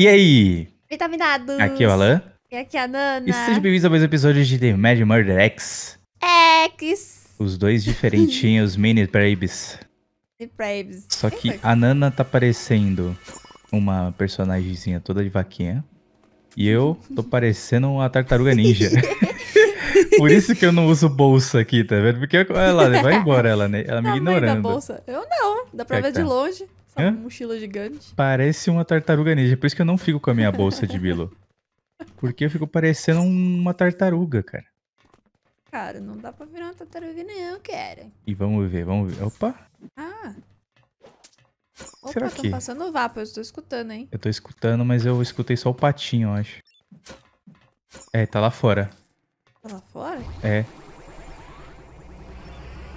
E aí? Vitaminados! Aqui é o Alan. E aqui é a Nana. E sejam bem-vindos a mais um episódio de The Mad Murder X. X! Os dois diferentinhos mini Brabes. Mini Brabes. Só que a Nana tá parecendo uma personagemzinha toda de vaquinha. E eu tô parecendo uma tartaruga ninja. Por isso que eu não uso bolsa aqui, tá vendo? Porque ela vai embora, ela, né? ela me a ignorando. Mãe da bolsa. Eu não, dá pra é ver tá. de longe. Essa uma mochila gigante. Parece uma tartaruga ninja. Por isso que eu não fico com a minha bolsa de bilo. Porque eu fico parecendo uma tartaruga, cara. Cara, não dá pra virar uma tartaruga não, cara. E vamos ver, vamos ver. Opa! Ah! Opa, Será que? tô passando vapor, eu tô escutando, hein? Eu tô escutando, mas eu escutei só o patinho, eu acho. É, tá lá fora. Tá lá fora? É.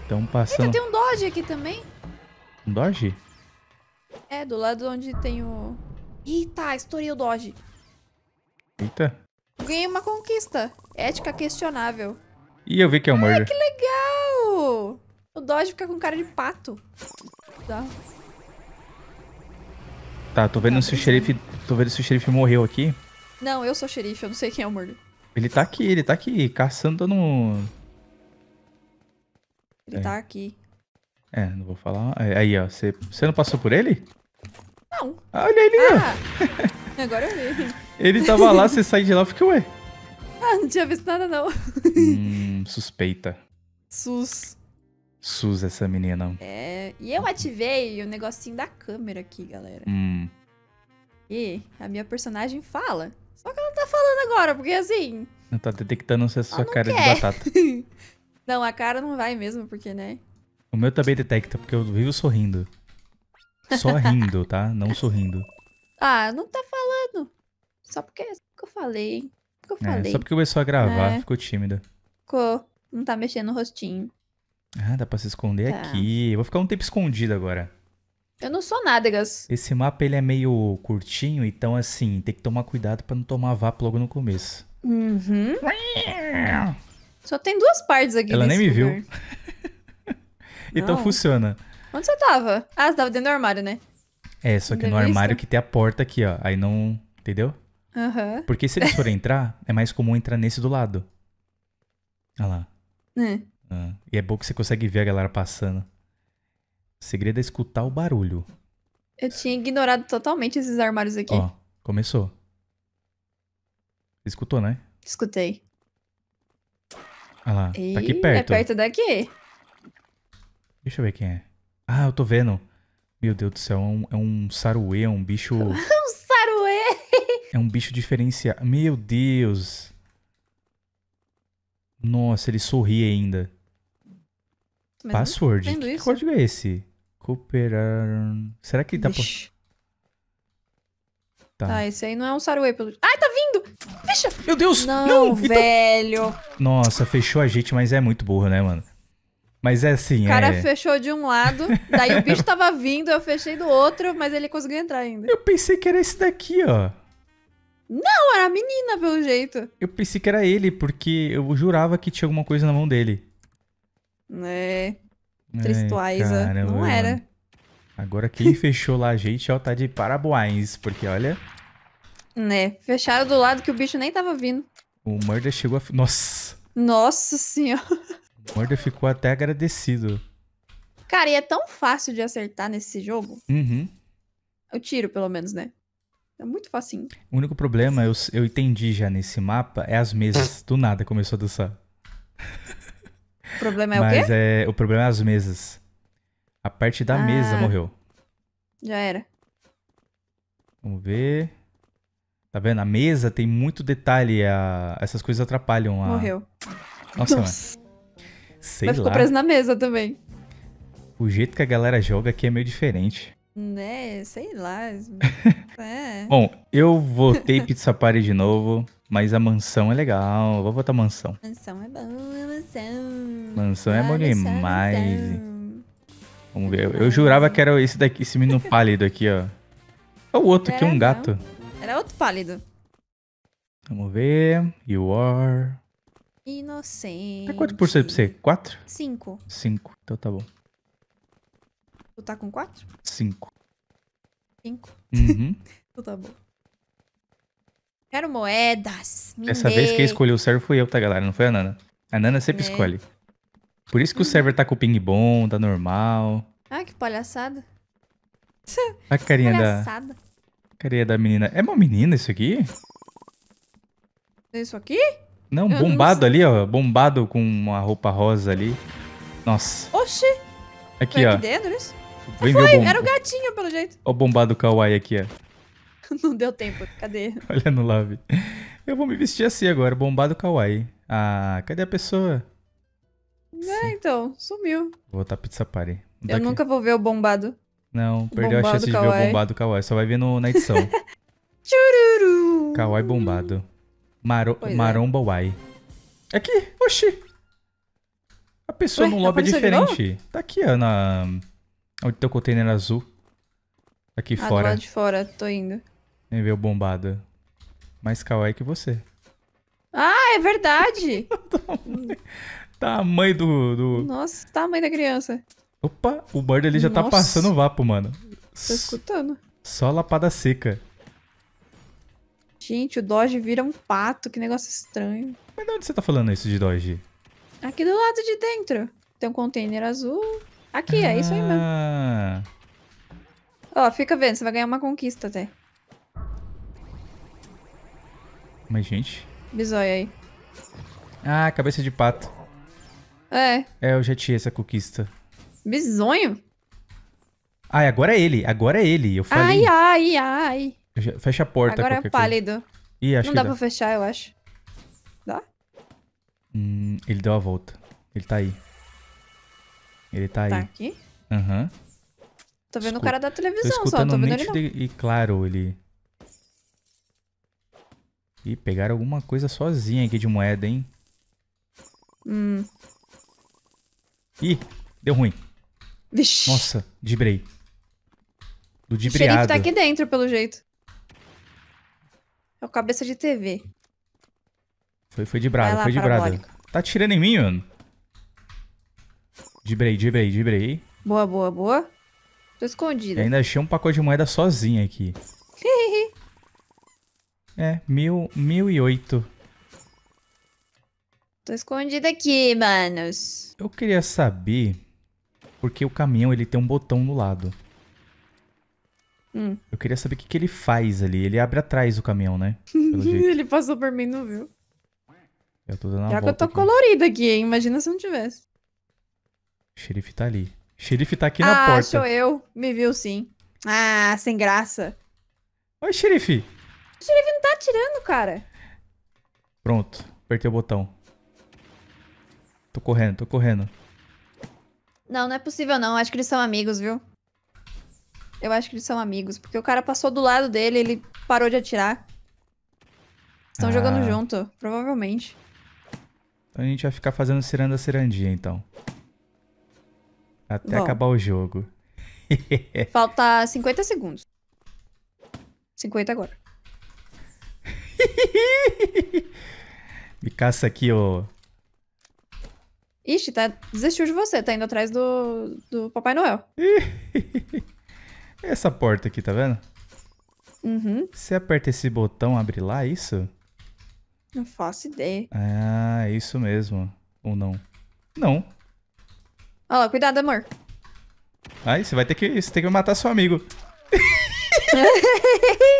Estão passando... Eita, tem um Dodge aqui também. Um Dodge? do lado onde tem o... Eita, estourei o dodge. Eita. Ganhei uma conquista. Ética questionável. E eu vi que é o murder. Ah, que legal! O dodge fica com cara de pato. Tá, tô vendo tá, se o xerife... Tô vendo se o xerife morreu aqui. Não, eu sou xerife, eu não sei quem é o murder. Ele tá aqui, ele tá aqui, caçando no... Ele tá é. tá aqui. É, não vou falar. É, aí, ó, você não passou por ele? Não. Olha ele. Ah, agora eu vi. Ele tava lá, você sai de lá eu fiquei, ué. Ah, não tinha visto nada, não. Hum, suspeita. Sus. Sus essa menina. É, e eu ativei o negocinho da câmera aqui, galera. Hum. E a minha personagem fala. Só que ela não tá falando agora, porque assim... Não tá detectando se é sua cara quer. de batata. não, a cara não vai mesmo, porque, né? O meu também detecta, porque eu vivo sorrindo. Só rindo, tá? Não sorrindo. Ah, não tá falando. Só porque, só porque eu falei. Porque eu é, falei. só porque começou a gravar, É. ficou tímida. Ficou. Não tá mexendo no rostinho. Ah, dá pra se esconder Tá. aqui. Eu vou ficar um tempo escondido agora. Eu não sou nádegas. Esse mapa, ele é meio curtinho, então assim, tem que tomar cuidado pra não tomar vapo logo no começo. Uhum. Só tem duas partes aqui. Ela nem me viu. Então funciona. Onde você tava? Ah, você tava dentro do armário, né? É, só que no armário que tem a porta aqui, ó. Aí não. Entendeu? Aham. Uhum. Porque se eles forem entrar, é mais comum entrar nesse do lado. Olha lá. É. Ah, e é bom que você consegue ver a galera passando. O segredo é escutar o barulho. Eu tinha ignorado totalmente esses armários aqui. Ó, começou. Escutou, né? Escutei. Olha lá, tá aqui perto. É perto daqui. Deixa eu ver quem é. Ah, eu tô vendo. Meu Deus do céu, é um, é um saruê, é um bicho. um saruê! É um bicho diferenciado. Meu Deus! Nossa, ele sorri ainda. Mas Password? Que isso. código é esse? Cooperar. Será que ele tá. por? Tá. tá, esse aí não é um saruê pelo. Ai, tá vindo! Fecha! Meu Deus! Não, não então velho! Então... Nossa, fechou a gente, mas é muito burro, né, mano? Mas é assim. O cara é... fechou de um lado, daí o bicho tava vindo, eu fechei do outro, mas ele conseguiu entrar ainda. Eu pensei que era esse daqui, ó. Não, era a menina, pelo jeito. Eu pensei que era ele, porque eu jurava que tinha alguma coisa na mão dele. É. Tristuaiza. Não era. Agora quem fechou lá gente, ó, tá de parabuais, porque olha. Né, fecharam do lado que o bicho nem tava vindo. O Murder chegou a. Nossa! Nossa senhora! Murder ficou até agradecido. Cara, e é tão fácil de acertar nesse jogo. Uhum. Eu tiro, pelo menos, né? É muito facinho. O único problema, eu, eu entendi já nesse mapa, é as mesas. Do nada começou a dançar. O problema é Mas o quê? É, o problema é as mesas. A parte da ah, mesa morreu. Já era. Vamos ver. Tá vendo? A mesa tem muito detalhe. A... Essas coisas atrapalham a. Morreu. Nossa, Nossa. Sei Mas ficou preso na mesa também. O jeito que a galera joga aqui é meio diferente. Né, sei lá. é. Bom, eu votei Pizza Party de novo, mas a mansão é legal. Eu vou votar mansão. Mansão é bom, é mansão. Mansão é bom demais. Vamos ver. Eu, eu, jurava que era esse daqui, esse menino pálido aqui, ó. É o outro é era aqui, um gato. Não. Era outro pálido. Vamos ver. You are. Inocente. É quanto por cento pra você? Quatro? Cinco. Cinco. Então tá bom. Tu tá com quatro cinco cinco Uhum. então tá bom. Quero moedas. Me Dessa vez quem escolheu o server fui eu, tá, galera? Não foi a Nana. A Nana sempre é. escolhe. Por isso que o server tá com o ping bom, tá normal. Ah, que palhaçada. A carinha palhaçada. da. A carinha da menina. É uma menina isso aqui? É isso aqui? Não, eu bombado não ali, ó. Bombado com uma roupa rosa ali. Nossa. Oxi. Aqui, foi ó. Aqui dentro, isso? Vem foi, o era o gatinho, pelo jeito. Ó o bombado kawaii aqui, ó. não deu tempo. Cadê? Olha no love. Eu vou me vestir assim agora, bombado kawaii. Ah, cadê a pessoa? É, então, sumiu. Vou botar pizza party. eu nunca vou ver o bombado. Não, perdeu bombado a chance de ver o bombado kawaii. Só vai ver no, na edição. Chururu. Kawaii bombado. Maro pois é. Maromba é. Uai. Aqui, oxi. A pessoa Ué, no lobby é diferente. Tá aqui, ó, na... Onde tem o container azul. Aqui ah, fora. do lado de fora, tô indo. Vem ver o bombado. Mais kawaii que você. Ah, é verdade! tamanho tá, do, do... Nossa, tamanho tá da criança. Opa, o bird ele já tá Nossa. tá passando vapo, mano. Tô escutando. Só lapada seca. Gente, o Doge vira um pato, que negócio estranho. Mas de onde você tá falando isso de Doge? Aqui do lado de dentro. Tem um container azul. Aqui, ah. é isso aí mesmo. Ah. Ó, fica vendo, você vai ganhar uma conquista até. Mas, gente... Bizóia aí. Ah, cabeça de pato. É. É, eu já tinha essa conquista. Bizonho? Ai, agora é ele, agora é ele. Eu falei. Ai, ai, ai. Fecha a porta. Agora é pálido. Coisa. Ih, acho Não dá, dá pra fechar, eu acho. Dá? Hum, ele deu a volta. Ele tá aí. Ele tá, tá aí. Tá aqui? Aham. Uhum. Tô vendo o cara da televisão só, tô vendo ele não. E claro, ele... Ih, pegaram alguma coisa sozinha aqui de moeda, hein? Hum. Ih, deu ruim. Vixe. Nossa, dibrei. Do dibreado. O xerife tá aqui dentro, pelo jeito. É o cabeça de TV. Foi, foi de brada, foi de brada. Tá tirando em mim, mano. Dibrei, dibrei, dibrei. Boa, boa, boa. Tô escondida. ainda achei um pacote de moeda sozinha aqui. é, mil, mil e oito. Tô escondida aqui, manos. Eu queria saber porque o caminhão ele tem um botão no lado. Hum. Eu queria saber o que, que ele faz ali. Ele abre atrás o caminhão, né? ele passou por mim, não viu? Eu tô dando Já que eu tô aqui. colorida aqui, hein? Imagina se não tivesse. O xerife tá ali. O xerife tá aqui ah, na porta. Ah, sou eu. Me viu sim. Ah, sem graça. Oi, xerife. O xerife não tá atirando, cara. Pronto. Apertei o botão. Tô correndo, tô correndo. Não, não é possível não. Acho que eles são amigos, viu? Eu acho que eles são amigos, porque o cara passou do lado dele, ele parou de atirar. Estão ah. jogando junto, provavelmente. Então a gente vai ficar fazendo ciranda cerandia, então. Até Bom. acabar o jogo. Falta 50 segundos. 50 agora. Me caça aqui, ô. Ixi, tá, desistiu de você, tá indo atrás do, do Papai Noel. É essa porta aqui, tá vendo? Uhum. Você aperta esse botão, abre lá, é isso? Não faço ideia. Ah, é isso mesmo. Ou não? Não. Olha lá, cuidado, amor. Aí, você vai ter que, você tem que matar seu amigo.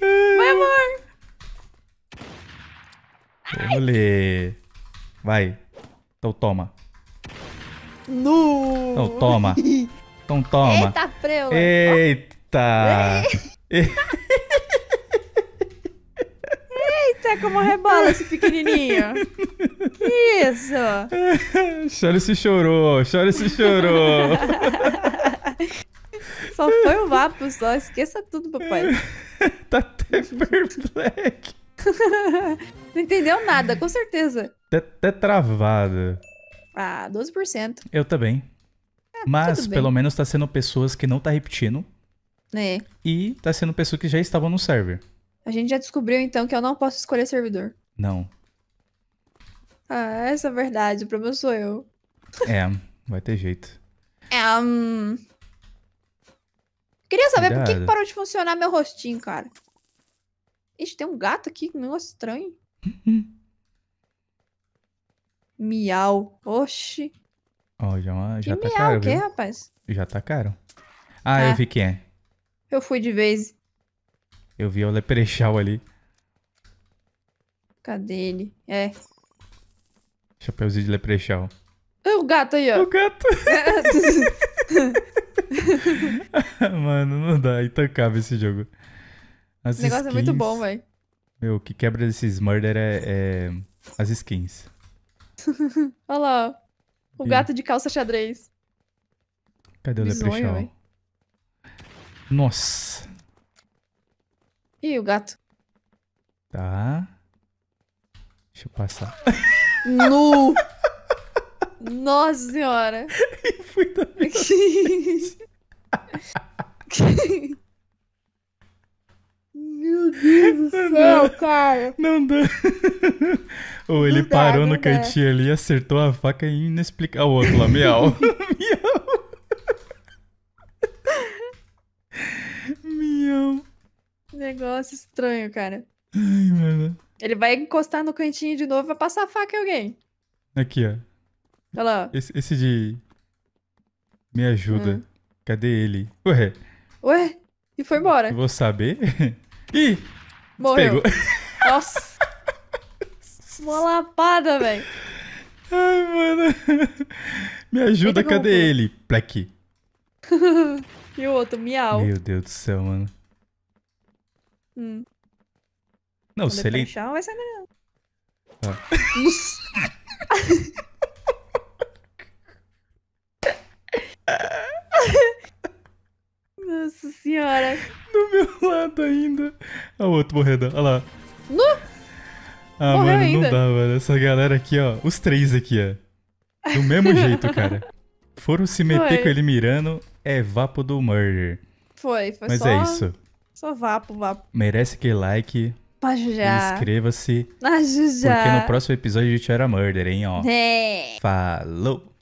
vai, amor. Olê. Vai. Então toma. No. Então toma. Então toma. Eita, preula. Eita. Eita, como rebola esse pequenininho. Que isso? Chora se chorou, chora se chorou. Só foi um vapo só, esqueça tudo, papai. tá até perplexo. Não entendeu nada, com certeza. Tá até travada. Ah, 12%. Eu também. Mas pelo menos tá sendo pessoas que não tá repetindo. É. E tá sendo pessoas que já estavam no server. A gente já descobriu então que eu não posso escolher servidor. Não. Ah, essa é a verdade. O problema sou eu. É, vai ter jeito. É, um... Queria saber Cuidado. por que, que parou de funcionar meu rostinho, cara. Ixi, tem um gato aqui, que negócio estranho. Uhum. Miau. Oxi. Ó, já, é já que tá miau, caro. o quê, viu? rapaz? Já tá caro. Ah, É. eu vi quem é. Eu fui de vez. Eu vi o Leprechal ali. Cadê ele? É. Chapeuzinho de Leprechal. É o gato aí, ó. É o gato. Mano, não dá. Intancável esse jogo. As negócio é muito bom, velho. Meu, o que quebra desses murder é, é as skins. Olha lá, ó. O gato de calça xadrez. Cadê o Bisonho, Leprechaun? Nossa. Ih, o gato. Tá. Deixa eu passar. Nu! Nossa senhora! fui da Meu Deus do céu, cara. Não dá. Ou ele não parou dá, no cantinho dá. ali, acertou a faca e inexplicável. Ah, o outro lá, miau. miau. miau. Negócio estranho, cara. Ai, mano. Ele vai encostar no cantinho de novo e vai passar a faca em alguém. Aqui, ó. Olha lá. Esse, esse de. Me ajuda. Hum. Cadê ele? Ué. Ué? E foi embora. Eu vou saber? Ih! Morreu. Pegou. Nossa! Uma lapada, velho. Ai, mano. Me ajuda, ele cadê rompeu. ele? Plec. e o outro, miau. Meu Deus do céu, mano. Hum. Não, ele. se ele. Chão, vai sair melhor. Ah. senhora. Do meu lado ainda. Olha o outro morrendo, olha lá. No? Ah, Morreu mano, ainda. não dá, velho. Essa galera aqui, ó. Os três aqui, ó. Do mesmo jeito, cara. Foram se meter foi. com ele mirando. É vapo do murder. Foi, foi Mas só... é isso. Só vapo, vapo. Merece que like. já. Inscreva-se. já. Porque no próximo episódio a gente era murder, hein, ó. É. Falou.